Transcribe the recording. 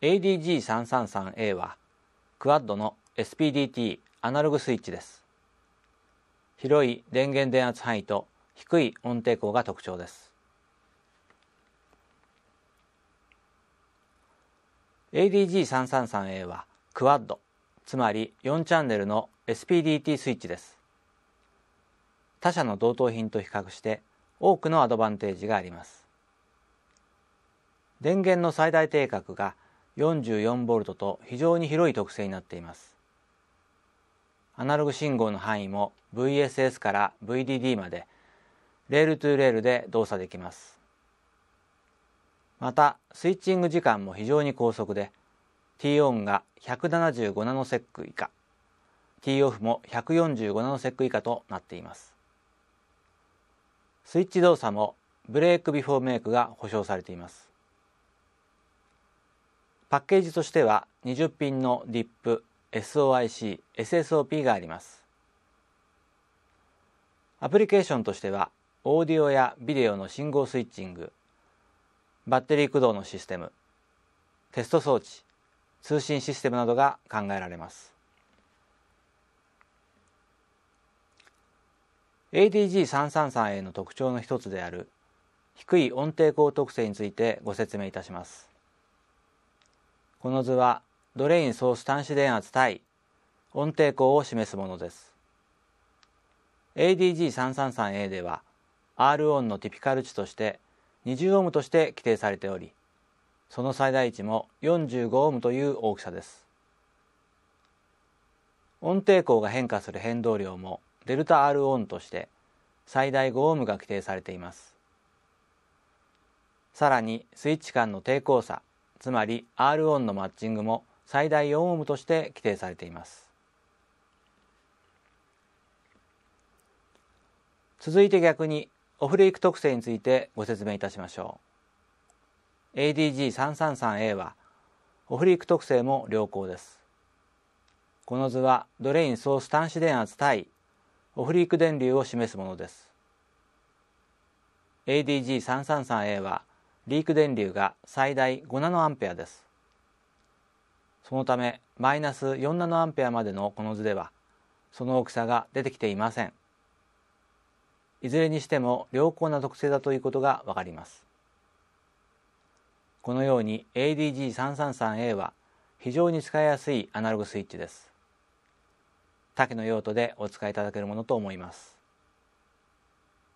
ADG333A はクワッドの SPDT アナログスイッチです。広い電源電圧範囲と低い音抵抗が特徴です。ADG333A はクワッド、つまり4チャンネルの SPDT スイッチです。他社の同等品と比較して多くのアドバンテージがあります。電源の最大定格が 44V と非常に広い特性になっていますアナログ信号の範囲も VSS から VDD までレールトゥレールで動作できますまたスイッチング時間も非常に高速で T オンが175ナノセック以下 T オフも145ナノセック以下となっていますスイッチ動作もブレークビフォーメイクが保証されていますパッケージとしては20品の DIP、SOIC、SSOP があります。アプリケーションとしてはオーディオやビデオの信号スイッチング、バッテリー駆動のシステム、テスト装置、通信システムなどが考えられます。a d g 3 3 3への特徴の一つである低い音程高特性についてご説明いたします。この図はドレインソース端子電圧対音抵抗を示すものです ADG333A では R ンのティピカル値として20オームとして規定されておりその最大値も45オームという大きさです音抵抗が変化する変動量もデルタ R オンとして最大5オームが規定されていますさらにスイッチ間の抵抗差つまり R オンのマッチングも最大4オームとして規定されています続いて逆にオフレイク特性についてご説明いたしましょう ADG333A はオフリーク特性も良好ですこの図はドレインソース端子電圧対オフリーク電流を示すものです ADG333A はリーク電流が最大5ナノアンペアです。そのためマイナス4ナノアンペアまでのこの図ではその大きさが出てきていません。いずれにしても良好な特性だということがわかります。このように ADG333A は非常に使いやすいアナログスイッチです。多岐の用途でお使いいただけるものと思います。